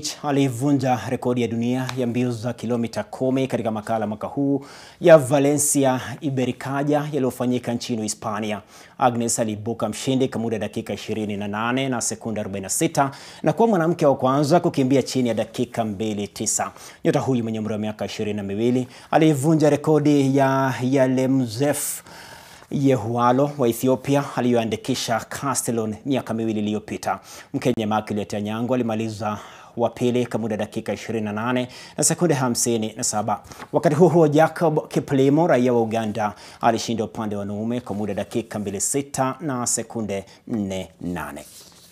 Tich aliivunja rekodi ya dunia ya mbio za kilomita kumi katika makala mwaka huu ya Valencia Ibercaja yaliyofanyika nchini Hispania. Agnes aliibuka mshindi kwa muda dakika 28 na sekunde 46 na kuwa mwanamke wa kwanza kukimbia chini ya dakika 2.9. Nyota huyu mwenye umri wa miaka 22 alivunja aliivunja rekodi ya Yalemzef Yehualo wa Ethiopia aliyoandikisha Castellon miaka miwili iliyopita. Mkenya Maculet Anyango alimaliza wa pili kwa muda dakika 28 na sekunde 57. Wakati huo huo, Jacob Kiplimo raia wa Uganda alishinda upande wa wanaume kwa muda dakika 26 na sekunde 48.